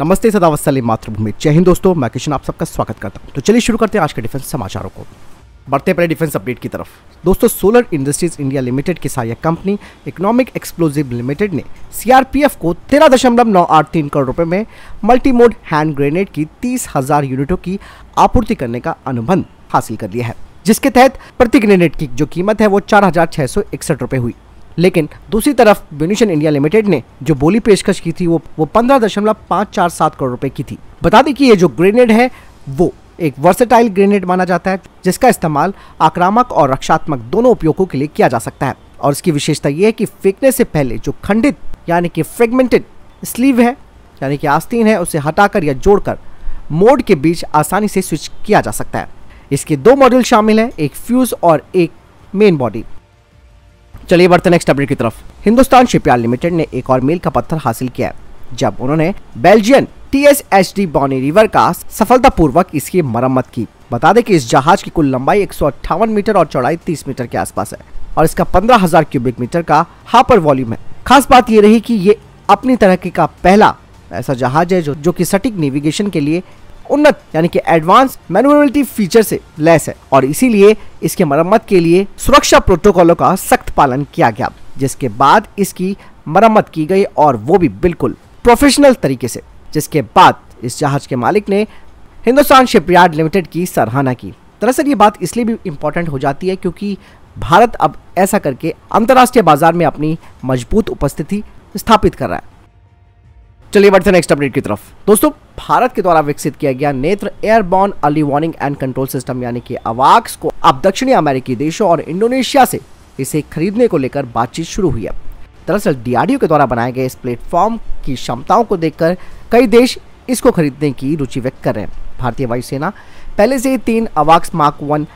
नमस्ते सदावस्थली मातृभूमि जय हिंद दोस्तों मैं किशन आप सबका स्वागत करता हूँ तो चलिए शुरू करते हैं आज के डिफेंस समाचारों को बढ़ते पड़े डिफेंस अपडेट की तरफ दोस्तों सोलर इंडस्ट्रीज इंडिया लिमिटेड की सहायक कंपनी इकोनॉमिक एक्सप्लोजिव लिमिटेड ने सीआरपीएफ को तेरह दशमलव नौ आठ तीन करोड़ रुपए में मल्टीमोड हैंड ग्रेनेड की तीस हजार यूनिटों की आपूर्ति करने का अनुबंध हासिल कर लिया है जिसके तहत प्रति ग्रेनेड की जो कीमत है वो चार हजार छह सौ इकसठ रुपए हुई लेकिन दूसरी तरफ बेनुशन इंडिया लिमिटेड ने जो बोली पेशकश की थी वो वो पंद्रह दशमलव पाँच चार सात करोड़ रुपए की थी बता दें कि ये जो ग्रेनेड है वो एक वर्सेटाइल ग्रेनेड माना जाता है जिसका इस्तेमाल आक्रामक और रक्षात्मक दोनों उपयोगों के लिए किया जा सकता है और इसकी विशेषता यह है कि फेंकने से पहले जो खंडित यानी कि फ्रेगमेंटेड स्लीव है यानी कि आस्तीन है उसे हटाकर या जोड़कर मोड के बीच आसानी से स्विच किया जा सकता है इसके दो मॉड्यूल शामिल हैं एक फ्यूज़ और एक मेन बॉडी चलिए बढ़ते नेक्स्ट अपडेट की तरफ हिंदुस्तान शिपयार्ड लिमिटेड ने एक और मील का पत्थर हासिल किया जब उन्होंने Belgian T S H D Bonny River का सफलतापूर्वक इसकी मरम्मत की बता दें कि इस जहाज की कुल लंबाई एक मीटर और चौड़ाई 30 मीटर के आसपास है और इसका 15,000 क्यूबिक मीटर का हापर वॉल्यूम है खास बात ये रही कि ये अपनी तरह का पहला ऐसा जहाज है जो जो कि सटीक नेविगेशन के लिए उन्नत यानी कि एडवांस मैनुअलिटी फीचर से लेस है और इसीलिए इसके मरम्मत के लिए सुरक्षा प्रोटोकॉलों का सख्त पालन किया गया जिसके बाद इसकी मरम्मत की गई और वो भी बिल्कुल प्रोफेशनल तरीके से जिसके बाद इस जहाज के मालिक ने हिंदुस्तान शिपयार्ड लिमिटेड की सराहना की दरअसल ये बात इसलिए भी इम्पोर्टेंट हो जाती है क्योंकि भारत अब ऐसा करके अंतर्राष्ट्रीय बाजार में अपनी मजबूत उपस्थिति स्थापित कर रहा है चलिए बढ़ते नेक्स्ट अपडेट की तरफ दोस्तों भारत के द्वारा विकसित किया गया Netra airborne early warning and control system यानी कि अवाक्स को अब दक्षिणी अमेरिकी देशों और इंडोनेशिया से इसे खरीदने को लेकर बातचीत शुरू हुई है दरअसल डीआरडीओ के द्वारा बनाए गए इस प्लेटफॉर्म की क्षमताओं को देखकर कई देश इसको खरीदने की रुचि व्यक्त कर रहे हैं भारतीय वायुसेना पहले से ही तीन अवाक्स मार्क वन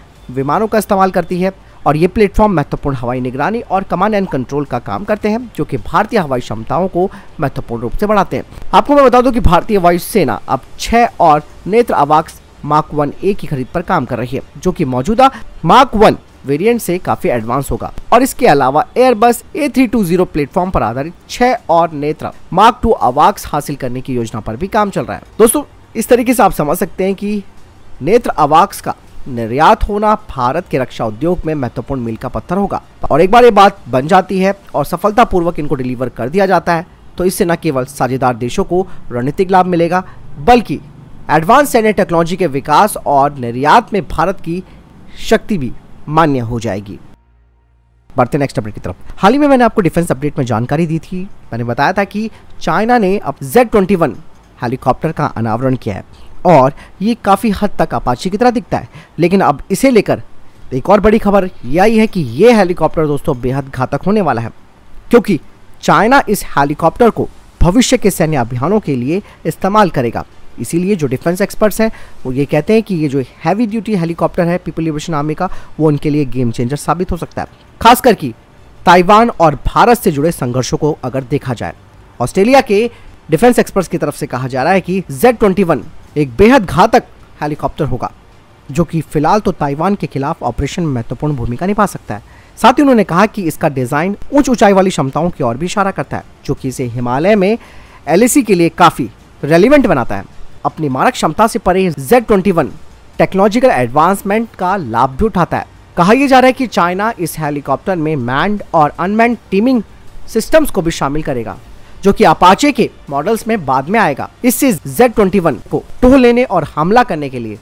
विमानों का इस्तेमाल करती है और ये प्लेटफॉर्म महत्वपूर्ण हवाई निगरानी और कमांड एंड कंट्रोल का काम करते हैं जो कि भारतीय हवाई क्षमताओं को महत्वपूर्ण रूप से बढ़ाते हैं आपको मैं बता दूं कि भारतीय वायुसेना अब छह और नेत्र आवाक्स मार्क वन ए की खरीद पर काम कर रही है जो की मौजूदा मार्क वन वेरियंट से काफी एडवांस होगा और इसके अलावा Airbus A three two zero platform पर आधारित छह और नेत्र मार्क टू अवाक्स हासिल करने की योजना पर भी काम चल रहा है दोस्तों इस तरीके से आप समझ सकते हैं कि नेत्र अवाक्स का निर्यात होना भारत के रक्षा उद्योग में महत्वपूर्ण मील का पत्थर होगा और एक बार ये बात बन जाती है और सफलतापूर्वक इनको डिलीवर कर दिया जाता है तो इससे न केवल साझेदार देशों को रणनीतिक लाभ मिलेगा बल्कि एडवांस सैन्य टेक्नोलॉजी के विकास और निर्यात में भारत की शक्ति भी मान्य हो जाएगी बढ़ते नेक्स्ट अपडेट की तरफ हाल ही में मैंने आपको डिफेंस अपडेट में जानकारी दी थी मैंने बताया था कि चाइना ने अब जेड ट्वेंटी हेलीकॉप्टर का अनावरण किया है और ये काफ़ी हद तक अपाची की तरह दिखता है लेकिन अब इसे लेकर एक और बड़ी खबर यही है कि ये हेलीकॉप्टर दोस्तों बेहद घातक होने वाला है क्योंकि चाइना इस हेलीकॉप्टर को भविष्य के सैन्य अभियानों के लिए इस्तेमाल करेगा इसीलिए जो डिफेंस एक्सपर्ट्स हैं वो ये कहते हैं कि ये जो हैवी ड्यूटी हेलीकॉप्टर है पीपल लिबरेशन आर्मी का वो उनके लिए गेम चेंजर साबित हो सकता है खासकर कि ताइवान और भारत से जुड़े संघर्षों को अगर देखा जाए ऑस्ट्रेलिया के डिफेंस एक्सपर्ट्स की तरफ से कहा जा रहा है कि जेड ट्वेंटी वन एक बेहद घातक हेलीकॉप्टर होगा जो कि फिलहाल तो ताइवान के खिलाफ ऑपरेशन में महत्वपूर्ण भूमिका निभा सकता है साथ ही उन्होंने कहा कि इसका डिज़ाइन उच्च ऊंचाई वाली क्षमताओं की ओर भी इशारा करता है जो कि इसे हिमालय में एल के लिए काफ़ी रेलिवेंट बनाता है अपनी मारक क्षमता से परे Z twenty one technological advancement का लाभ भी उठाता है कहा यह जा रहा है कि चाइना इस हेलीकॉप्टर में मैंड और अनमैंड टीमिंग सिस्टम्स को भी शामिल करेगा जो कि अपाचे के मॉडल्स में बाद में आएगा इससे Z21 को टो लेने और हमला करने के लिए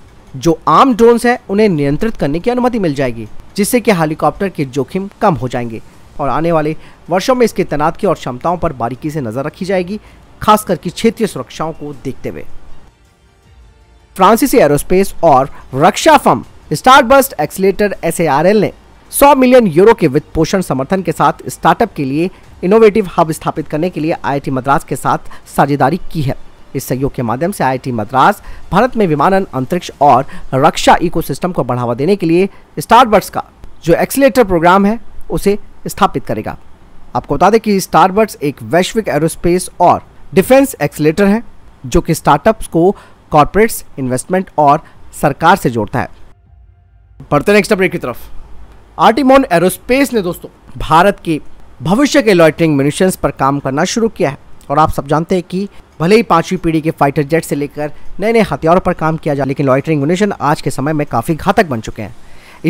जो आम ड्रोन है उन्हें नियंत्रित करने की अनुमति मिल जाएगी जिससे कि हेलीकॉप्टर के जोखिम कम हो जाएंगे और आने वाले वर्षों में इसके तैनात की और क्षमताओं पर बारीकी से नजर रखी जाएगी खास करके क्षेत्रीय सुरक्षाओं को देखते हुए फ्रांसीसी एरोस्पेस और रक्षा फर्म स्टारबस्ट एक्सलेटर एस ने 100 मिलियन यूरो के वित्त पोषण समर्थन के साथ स्टार्टअप के लिए इनोवेटिव हब स्थापित करने के लिए आईआईटी मद्रास के साथ साझेदारी की है इस सहयोग के माध्यम से आईआईटी मद्रास भारत में विमानन अंतरिक्ष और रक्षा इकोसिस्टम को बढ़ावा देने के लिए स्टारबर्ड्स का जो एक्सीटर प्रोग्राम है उसे स्थापित करेगा आपको बता दें कि स्टारबर्ड्स एक वैश्विक एरोस्पेस और डिफेंस एक्सीटर है जो कि स्टार्टअप्स को कॉरपोरेट्स इन्वेस्टमेंट और सरकार से जोड़ता है बढ़ते नेक्स्ट अपडेट की तरफ आर्टिमोन एरोस्पेस ने दोस्तों भारत के भविष्य के लॉइटरिंग म्यूनिशन पर काम करना शुरू किया है और आप सब जानते हैं कि भले ही पांचवी पीढ़ी के फाइटर जेट से लेकर नए नए हथियारों पर काम किया जाए लेकिन लॉइटरिंग म्यूनिशन आज के समय में काफ़ी घातक बन चुके हैं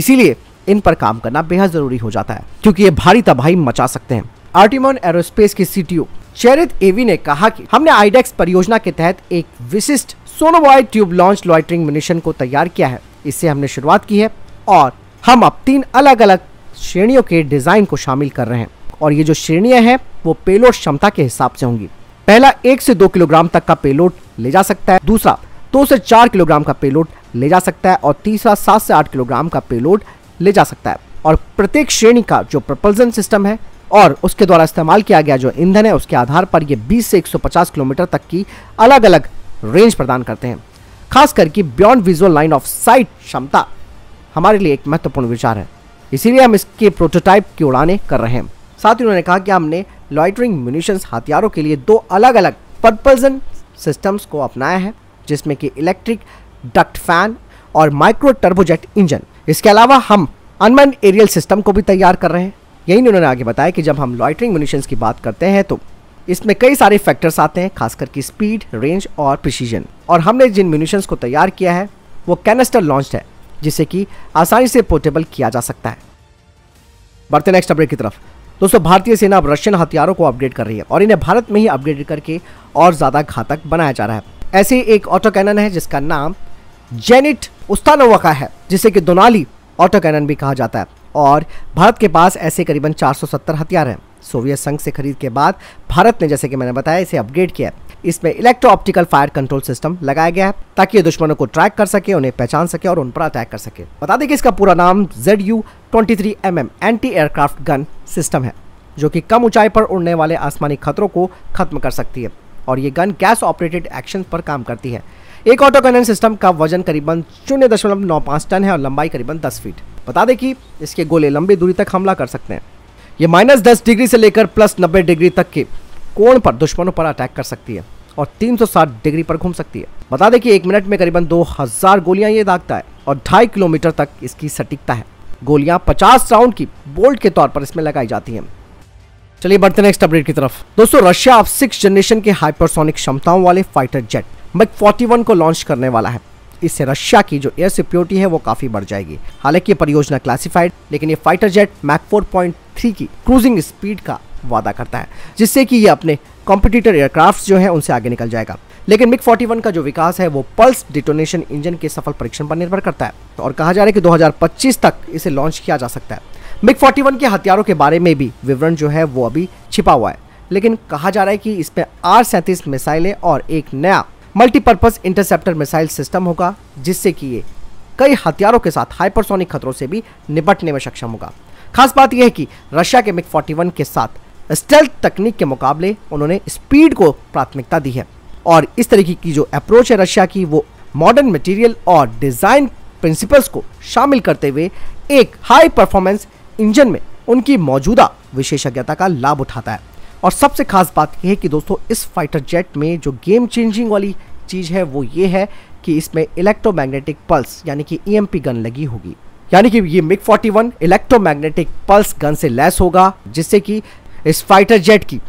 इसीलिए इन पर काम करना बेहद ज़रूरी हो जाता है क्योंकि ये भारी तबाही मचा सकते हैं आर्टिमोन एरोस्पेस की सीटीओ चरित एवी ने कहा कि हमने आईडेक्स e परियोजना के तहत एक विशिष्ट सोनोवाइड ट्यूब लॉन्च लॉइटरिंग म्यूनिशन को तैयार किया है इससे हमने शुरुआत की है और हम अब तीन अलग अलग श्रेणियों के डिज़ाइन को शामिल कर रहे हैं और ये जो श्रेणियां हैं वो पेलोड क्षमता के हिसाब से होंगी पहला एक से दो किलोग्राम तक का पेलोड ले जा सकता है दूसरा दो से चार किलोग्राम का पेलोड ले जा सकता है और तीसरा सात से आठ किलोग्राम का पेलोड ले जा सकता है और प्रत्येक श्रेणी का जो प्रपल्सन सिस्टम है और उसके द्वारा इस्तेमाल किया गया जो ईंधन है उसके आधार पर ये 20 से 150 किलोमीटर तक की अलग अलग रेंज प्रदान करते हैं खास करके beyond visual line of sight क्षमता हमारे लिए एक महत्वपूर्ण विचार है इसीलिए हम इसके प्रोटोटाइप की उड़ाने कर रहे हैं साथ ही उन्होंने कहा कि हमने लॉइटरिंग म्यूनिशंस हथियारों के लिए दो अलग अलग पर्पल्सन सिस्टम्स को अपनाया है जिसमें कि इलेक्ट्रिक डक्ट फैन और माइक्रो टर्बोजेट इंजन इसके अलावा हम अनमन एरियल सिस्टम को भी तैयार कर रहे हैं यही उन्होंने आगे बताया कि जब हम लॉइटरिंग म्यूनिशंस की बात करते हैं तो इसमें कई सारे फैक्टर्स आते हैं खासकर की स्पीड रेंज और प्रिसीजन और हमने जिन म्यूनिशंस को तैयार किया है वो कैनेस्टर लॉन्च है जिसे कि आसानी से पोर्टेबल किया जा सकता है बढ़ते नेक्स्ट अपडेट की तरफ दोस्तों भारतीय सेना अब रशियन हथियारों को अपडेट कर रही है और इन्हें भारत में ही अपडेट करके और ज़्यादा घातक बनाया जा रहा है ऐसे एक ऑटो कैनन है जिसका नाम जेनिट उस्तानोवा का है जिसे कि दोनाली ऑटो कैनन भी कहा जाता है और भारत के पास ऐसे करीबन 470 हथियार हैं सोवियत संघ से खरीद के बाद भारत ने जैसे कि मैंने बताया इसे अपग्रेड किया है इसमें electro optical fire control system लगाया गया है ताकि ये दुश्मनों को ट्रैक कर सके उन्हें पहचान सके और उन पर अटैक कर सके बता दें कि इसका पूरा नाम Z U anti aircraft gun system है जो कि कम ऊंचाई पर उड़ने वाले आसमानी खतरों को खत्म कर सकती है और ये गन गैस ऑपरेटेड एक्शन पर काम करती है एक ऑटो गनन सिस्टम का वजन करीबन शून्य दशमलव नौ पाँच टन है और लंबाई करीबन दस फीट बता दें कि इसके गोले लंबी दूरी तक हमला कर सकते हैं ये माइनस दस डिग्री से लेकर प्लस नब्बे डिग्री तक के कोण पर दुश्मनों पर अटैक कर सकती है और 360 डिग्री पर घूम सकती है बता दें कि एक मिनट में करीबन 2000 गोलियां ये दागता है और ढाई किलोमीटर तक इसकी सटीकता है गोलियां 50 राउंड की बोल्ट के तौर पर इसमें लगाई जाती हैं चलिए बढ़ते नेक्स्ट अपडेट की तरफ दोस्तों रशिया अब सिक्स जनरेशन के हाइपरसोनिक क्षमताओं वाले फाइटर जेट मैक फोर्टी को लॉन्च करने वाला है इससे रशिया की जो एयर सिक्योरिटी है वो काफी बढ़ जाएगी हालांकि ये परियोजना क्लासिफाइड लेकिन ये फाइटर जेट मैक 4.3 की क्रूजिंग स्पीड का वादा करता है जिससे कि ये अपने कॉम्पिटिटर एयरक्राफ्ट जो है उनसे आगे निकल जाएगा लेकिन मिग 41 का जो विकास है वो पल्स डिटोनेशन इंजन के सफल परीक्षण पर निर्भर करता है और कहा जा रहा है कि 2025 तक इसे लॉन्च किया जा सकता है मिग 41 के हथियारों के बारे में भी विवरण जो है वो अभी छिपा हुआ है लेकिन कहा जा रहा है कि इसमें आर सैंतीस मिसाइलें और एक नया मल्टीपर्पज इंटरसेप्टर मिसाइल सिस्टम होगा जिससे कि ये कई हथियारों के साथ हाइपरसोनिक खतरों से भी निपटने में सक्षम होगा खास बात यह है कि रशिया के मिग 41 के साथ स्टेल्थ तकनीक के मुकाबले उन्होंने स्पीड को प्राथमिकता दी है और इस तरीके की जो अप्रोच है रशिया की वो मॉडर्न मटेरियल और डिज़ाइन प्रिंसिपल्स को शामिल करते हुए एक हाई परफॉर्मेंस इंजन में उनकी मौजूदा विशेषज्ञता का लाभ उठाता है और सबसे खास बात यह है कि दोस्तों इस फाइटर जेट में जो गेम चेंजिंग वाली चीज़ है वो ये है कि इसमें इलेक्ट्रोमैग्नेटिक पल्स यानी कि ई e गन लगी होगी यानी कि ये मिग 41 इलेक्ट्रोमैग्नेटिक पल्स गन से लैस होगा जिससे कि इस फाइटर जेट की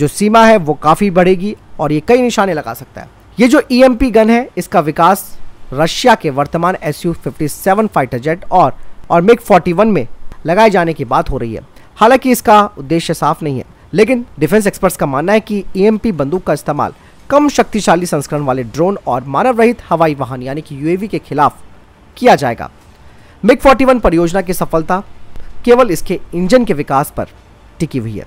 जो सीमा है वो काफ़ी बढ़ेगी और ये कई निशाने लगा सकता है ये जो ई e गन है इसका विकास रशिया के वर्तमान एस यू फाइटर जेट और और मिग 41 में लगाए जाने की बात हो रही है हालांकि इसका उद्देश्य साफ नहीं है लेकिन डिफेंस एक्सपर्ट्स का मानना है कि ई e बंदूक का इस्तेमाल कम शक्तिशाली संस्करण वाले ड्रोन और मानव रहित हवाई वाहन यानी कि यूएवी के खिलाफ किया जाएगा मिग 41 परियोजना की सफलता केवल इसके इंजन के विकास पर टिकी हुई है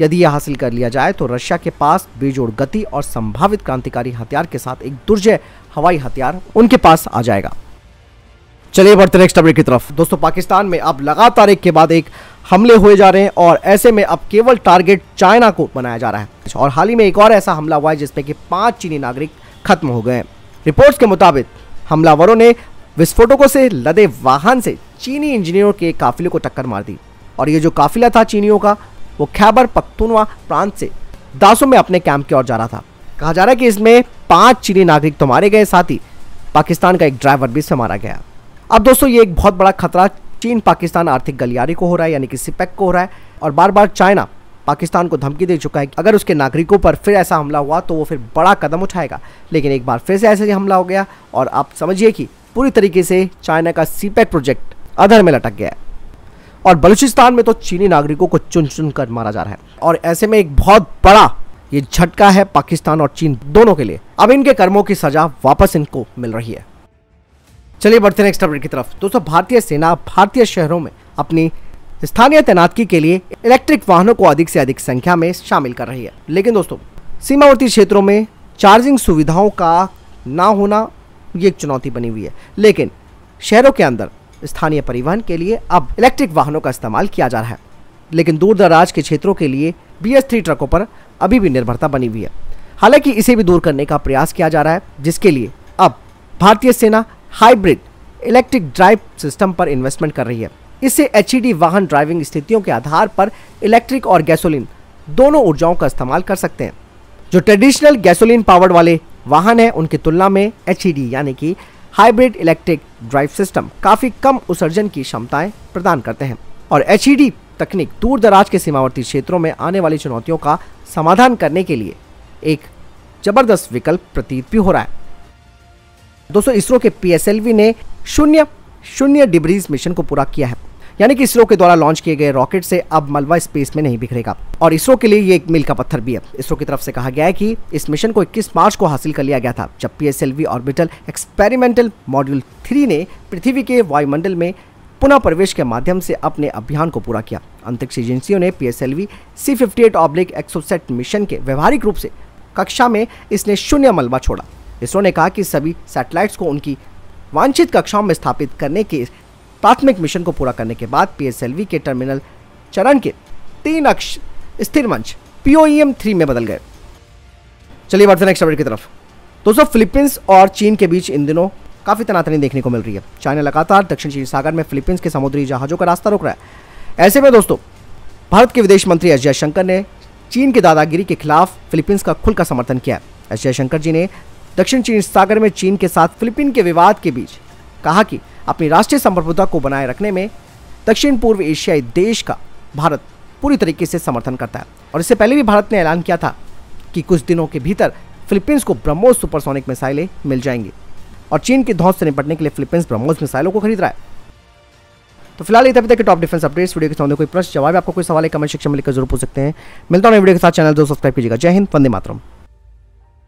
यदि यह हासिल कर लिया जाए तो रशिया के पास बेजोड़ गति और संभावित क्रांतिकारी हथियार के साथ एक दुर्जय हवाई हथियार उनके पास आ जाएगा चलिए बढ़ते नेक्स्ट अपडेट की तरफ दोस्तों पाकिस्तान में अब लगातार एक के बाद एक हमले हुए जा रहे हैं और ऐसे में अब केवल टारगेट चाइना को बनाया जा रहा है और हाल ही में एक और ऐसा हमला हुआ है जिसमें कि पांच चीनी नागरिक खत्म हो गए रिपोर्ट्स के मुताबिक हमलावरों ने विस्फोटकों से लदे वाहन से चीनी इंजीनियरों के काफिले को टक्कर मार दी और ये जो काफिला था चीनियों का वो खैबर पख्तुनवा प्रांत से दासों में अपने कैंप की ओर जा रहा था कहा जा रहा है कि इसमें पांच चीनी नागरिक तो मारे गए साथ ही पाकिस्तान का एक ड्राइवर भी इसमें मारा गया अब दोस्तों ये एक बहुत बड़ा खतरा चीन पाकिस्तान आर्थिक गलियारे को हो रहा है यानी कि सिपेक को हो रहा है और बार बार चाइना पाकिस्तान को धमकी दे चुका है कि अगर उसके नागरिकों पर फिर ऐसा हमला हुआ तो वो फिर बड़ा कदम उठाएगा लेकिन एक बार फिर से ऐसा ही हमला हो गया और आप समझिए कि पूरी तरीके से चाइना का सीपैक प्रोजेक्ट अधर में लटक गया है और बलूचिस्तान में तो चीनी नागरिकों को चुन चुन कर मारा जा रहा है और ऐसे में एक बहुत बड़ा ये झटका है पाकिस्तान और चीन दोनों के लिए अब इनके कर्मों की सजा वापस इनको मिल रही है चलिए बढ़ते हैं नेक्स्ट अपडेट की तरफ दोस्तों भारतीय सेना भारतीय शहरों में अपनी स्थानीय तैनातगी के लिए इलेक्ट्रिक वाहनों को अधिक से अधिक संख्या में शामिल कर रही है लेकिन दोस्तों सीमावर्ती क्षेत्रों में चार्जिंग सुविधाओं का ना होना ये एक चुनौती बनी हुई है लेकिन शहरों के अंदर स्थानीय परिवहन के लिए अब इलेक्ट्रिक वाहनों का इस्तेमाल किया जा रहा है लेकिन दूर दराज के क्षेत्रों के लिए बी एस ट्रकों पर अभी भी निर्भरता बनी हुई है हालांकि इसे भी दूर करने का प्रयास किया जा रहा है जिसके लिए अब भारतीय सेना हाइब्रिड इलेक्ट्रिक ड्राइव सिस्टम पर इन्वेस्टमेंट कर रही है इससे एच e वाहन ड्राइविंग स्थितियों के आधार पर इलेक्ट्रिक और गैसोलीन दोनों ऊर्जाओं का इस्तेमाल कर सकते हैं जो ट्रेडिशनल गैसोलीन पावर्ड वाले वाहन हैं उनकी तुलना में एच e यानी कि हाइब्रिड इलेक्ट्रिक ड्राइव सिस्टम काफ़ी कम उत्सर्जन की क्षमताएं प्रदान करते हैं और एच e तकनीक दूर दराज के सीमावर्ती क्षेत्रों में आने वाली चुनौतियों का समाधान करने के लिए एक जबरदस्त विकल्प प्रतीत भी हो रहा है दोस्तों इसरो के पीएसएलवी ने शून्य शून्य डिब्रीज मिशन को पूरा किया है यानी कि इसरो के द्वारा लॉन्च किए गए रॉकेट से अब मलबा स्पेस में नहीं बिखरेगा और इसरो के लिए ये एक मिल का पत्थर भी है इसरो की तरफ से कहा गया है कि इस मिशन को 21 मार्च को हासिल कर लिया गया था जब P orbital experimental module three ने पृथ्वी के वायुमंडल में पुनः प्रवेश के माध्यम से अपने अभियान को पूरा किया अंतरिक्ष एजेंसियों ने P S L V C fifty eight oblique XPoSat mission के व्यवहारिक रूप से कक्षा में इसने शून्य मलबा छोड़ा इसरो ने कहा कि सभी सैटेलाइट्स को उनकी वांछित कक्षाओं में स्थापित करने के प्राथमिक मिशन को पूरा करने के बाद पीएसएलवी के टर्मिनल चरण के तीन अक्ष स्थिर मंच पीओईएम थ्री में बदल गए चलिए बढ़ते नेक्स्ट अपडेट की तरफ दोस्तों फिलीपींस और चीन के बीच इन दिनों काफ़ी तनातनी देखने को मिल रही है चाइना लगातार दक्षिण चीन सागर में फिलीपींस के समुद्री जहाज़ों का रास्ता रोक रहा है ऐसे में दोस्तों भारत के विदेश मंत्री एस जयशंकर ने चीन की दादागिरी के खिलाफ फिलीपींस का खुलकर समर्थन किया एस जयशंकर जी ने दक्षिण चीन सागर में चीन के साथ फिलीपीन के विवाद के बीच कहा कि अपनी राष्ट्रीय संप्रभुता को बनाए रखने में दक्षिण पूर्व एशियाई देश का भारत पूरी तरीके से समर्थन करता है और इससे पहले भी भारत ने ऐलान किया था कि कुछ दिनों के भीतर फिलीपींस को ब्रह्मोस सुपरसोनिक मिसाइलें मिल जाएंगी और चीन के धौस से निपटने के लिए फिलीपींस ब्रह्मोस मिसाइलों को खरीद रहा है तो फिलहाल इतना तक के टॉप डिफेंस अपडेट्स वीडियो के सामने कोई प्रश्न जवाब आपको कोई सवाल है कमेंट सेक्शन में लिखकर जरूर पूछ सकते हैं मिलता हूँ वीडियो के साथ चैनल दो सब्सक्राइब कीजिएगा जय हिंद वंदे मातरम